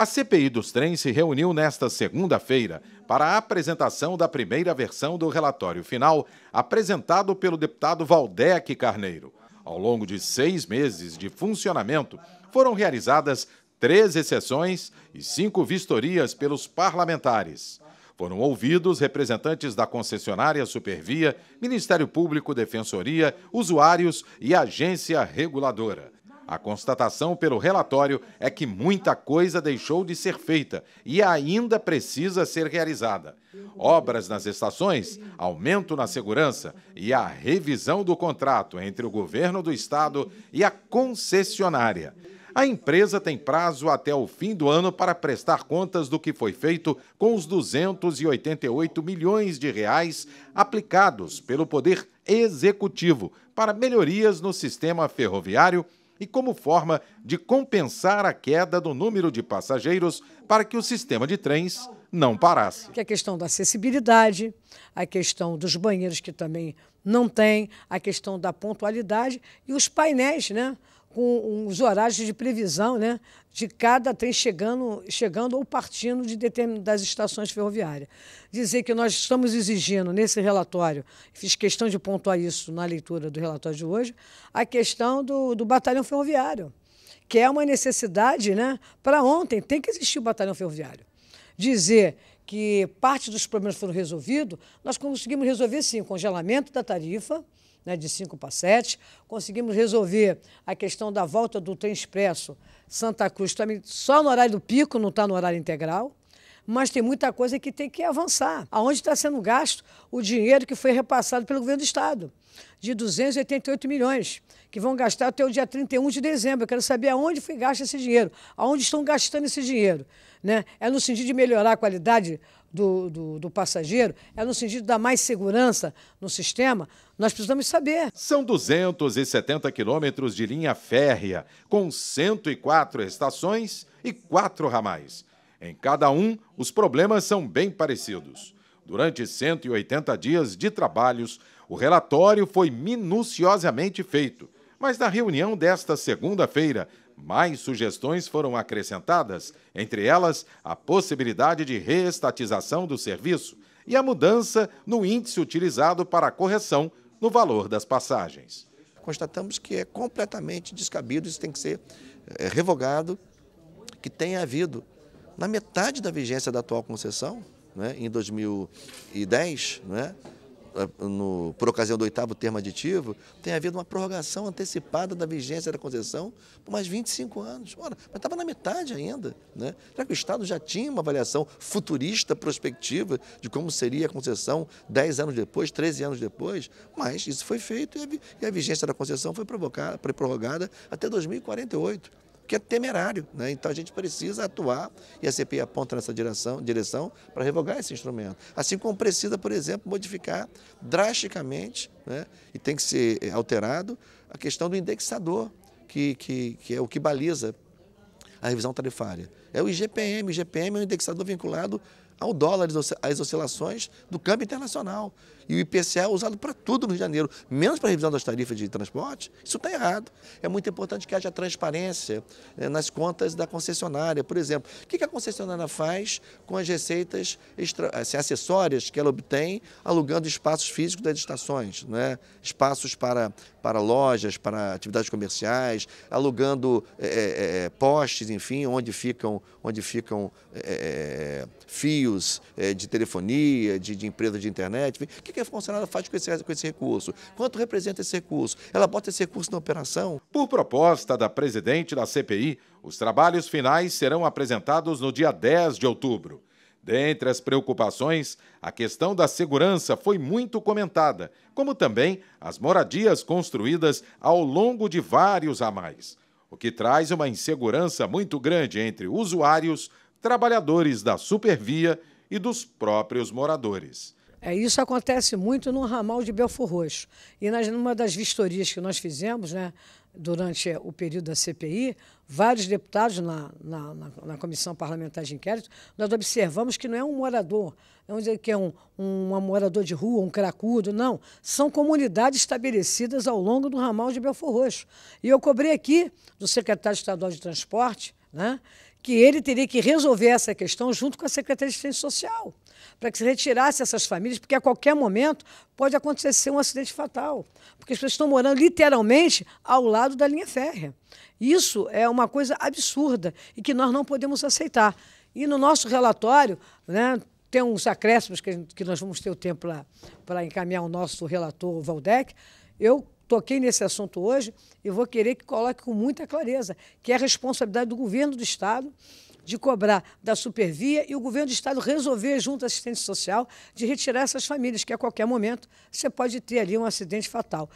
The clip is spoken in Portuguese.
A CPI dos trens se reuniu nesta segunda-feira para a apresentação da primeira versão do relatório final, apresentado pelo deputado Valdec Carneiro. Ao longo de seis meses de funcionamento, foram realizadas 13 sessões e cinco vistorias pelos parlamentares. Foram ouvidos representantes da concessionária Supervia, Ministério Público, Defensoria, usuários e agência reguladora. A constatação pelo relatório é que muita coisa deixou de ser feita e ainda precisa ser realizada. Obras nas estações, aumento na segurança e a revisão do contrato entre o governo do estado e a concessionária. A empresa tem prazo até o fim do ano para prestar contas do que foi feito com os 288 milhões de reais aplicados pelo poder executivo para melhorias no sistema ferroviário e como forma de compensar a queda do número de passageiros para que o sistema de trens não parasse. Que é a questão da acessibilidade, a questão dos banheiros que também não tem, a questão da pontualidade e os painéis, né? com os horários de previsão né, de cada trem chegando, chegando ou partindo de determinadas estações ferroviárias. Dizer que nós estamos exigindo nesse relatório, fiz questão de pontuar isso na leitura do relatório de hoje, a questão do, do batalhão ferroviário, que é uma necessidade né, para ontem, tem que existir o batalhão ferroviário. Dizer que parte dos problemas foram resolvidos, nós conseguimos resolver sim, o congelamento da tarifa, né, de 5 para 7. Conseguimos resolver a questão da volta do trem expresso Santa Cruz também só no horário do pico, não está no horário integral mas tem muita coisa que tem que avançar. Aonde está sendo gasto o dinheiro que foi repassado pelo governo do Estado, de 288 milhões, que vão gastar até o dia 31 de dezembro. Eu quero saber aonde foi gasto esse dinheiro, aonde estão gastando esse dinheiro. Né? É no sentido de melhorar a qualidade do, do, do, passageiro, é no sentido de dar mais segurança no sistema, nós precisamos saber. São 270 quilômetros de linha férrea, com 104 estações e quatro ramais. Em cada um, os problemas são bem parecidos. Durante 180 dias de trabalhos, o relatório foi minuciosamente feito, mas na reunião desta segunda-feira, mais sugestões foram acrescentadas, entre elas a possibilidade de reestatização do serviço e a mudança no índice utilizado para a correção no valor das passagens. Constatamos que é completamente descabido, isso tem que ser eh, revogado, que tenha havido na metade da vigência da atual concessão, né, em 2010, né, no, por ocasião do oitavo termo aditivo, tem havido uma prorrogação antecipada da vigência da concessão por mais 25 anos. Ora, mas estava na metade ainda. Né? Será que o Estado já tinha uma avaliação futurista, prospectiva, de como seria a concessão 10 anos depois, 13 anos depois? Mas isso foi feito e a, e a vigência da concessão foi, foi prorrogada até 2048 que é temerário. Né? Então a gente precisa atuar e a CPI aponta nessa direção, direção para revogar esse instrumento. Assim como precisa, por exemplo, modificar drasticamente, né? e tem que ser eh, alterado, a questão do indexador, que, que, que é o que baliza a revisão tarifária. É o IGPM. O IGPM é um indexador vinculado ao dólar, às oscilações do câmbio internacional. E o IPCA é usado para tudo no Rio de Janeiro, menos para a revisão das tarifas de transporte. Isso está errado. É muito importante que haja transparência eh, nas contas da concessionária. Por exemplo, o que a concessionária faz com as receitas extra, assim, acessórias que ela obtém alugando espaços físicos das estações, né? espaços para, para lojas, para atividades comerciais, alugando é, é, postes, enfim, onde ficam, onde ficam é, fios é, de telefonia, de, de empresa de internet. O que, que a funcionária faz com esse, com esse recurso? Quanto representa esse recurso? Ela bota esse recurso na operação? Por proposta da presidente da CPI, os trabalhos finais serão apresentados no dia 10 de outubro. Dentre as preocupações, a questão da segurança foi muito comentada, como também as moradias construídas ao longo de vários ramais, o que traz uma insegurança muito grande entre usuários, trabalhadores da Supervia e dos próprios moradores. É, isso acontece muito no ramal de Belfor Roxo. E nas, numa das vistorias que nós fizemos, né, durante o período da CPI, vários deputados na, na, na, na Comissão Parlamentar de Inquérito, nós observamos que não é um morador, não dizer que é um, um, um morador de rua, um cracudo, não. São comunidades estabelecidas ao longo do ramal de Belfor Roxo. E eu cobrei aqui do secretário estadual de Transporte, né, que ele teria que resolver essa questão junto com a Secretaria de Assistência Social, para que se retirasse essas famílias, porque a qualquer momento pode acontecer um acidente fatal, porque as pessoas estão morando literalmente ao lado da linha férrea. Isso é uma coisa absurda e que nós não podemos aceitar. E no nosso relatório, né, tem uns acréscimos que, que nós vamos ter o tempo para encaminhar o nosso relator Valdec, eu toquei nesse assunto hoje e vou querer que coloque com muita clareza, que é a responsabilidade do governo do Estado de cobrar da supervia e o governo do Estado resolver, junto à assistência social, de retirar essas famílias, que a qualquer momento você pode ter ali um acidente fatal.